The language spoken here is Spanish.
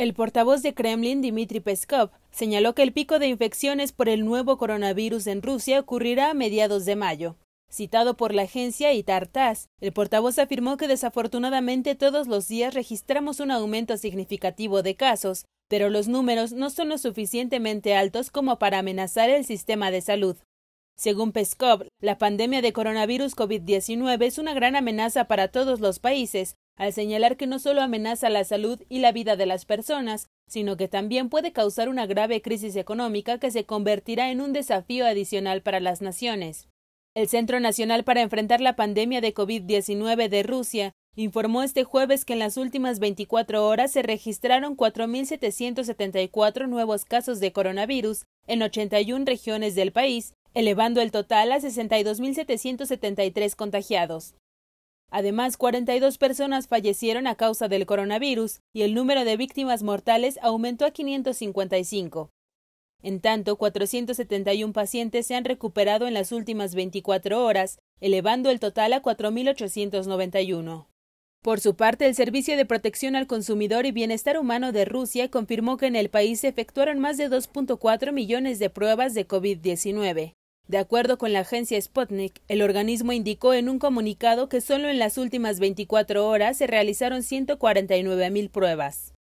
El portavoz de Kremlin, Dmitry Peskov, señaló que el pico de infecciones por el nuevo coronavirus en Rusia ocurrirá a mediados de mayo. Citado por la agencia Itartas, el portavoz afirmó que desafortunadamente todos los días registramos un aumento significativo de casos, pero los números no son lo suficientemente altos como para amenazar el sistema de salud. Según Peskov, la pandemia de coronavirus COVID-19 es una gran amenaza para todos los países, al señalar que no solo amenaza la salud y la vida de las personas, sino que también puede causar una grave crisis económica que se convertirá en un desafío adicional para las naciones. El Centro Nacional para Enfrentar la Pandemia de COVID-19 de Rusia informó este jueves que en las últimas 24 horas se registraron 4.774 nuevos casos de coronavirus en 81 regiones del país, elevando el total a 62.773 contagiados. Además, 42 personas fallecieron a causa del coronavirus y el número de víctimas mortales aumentó a 555. En tanto, 471 pacientes se han recuperado en las últimas 24 horas, elevando el total a 4.891. Por su parte, el Servicio de Protección al Consumidor y Bienestar Humano de Rusia confirmó que en el país se efectuaron más de 2.4 millones de pruebas de COVID-19. De acuerdo con la agencia Sputnik, el organismo indicó en un comunicado que solo en las últimas 24 horas se realizaron 149.000 pruebas.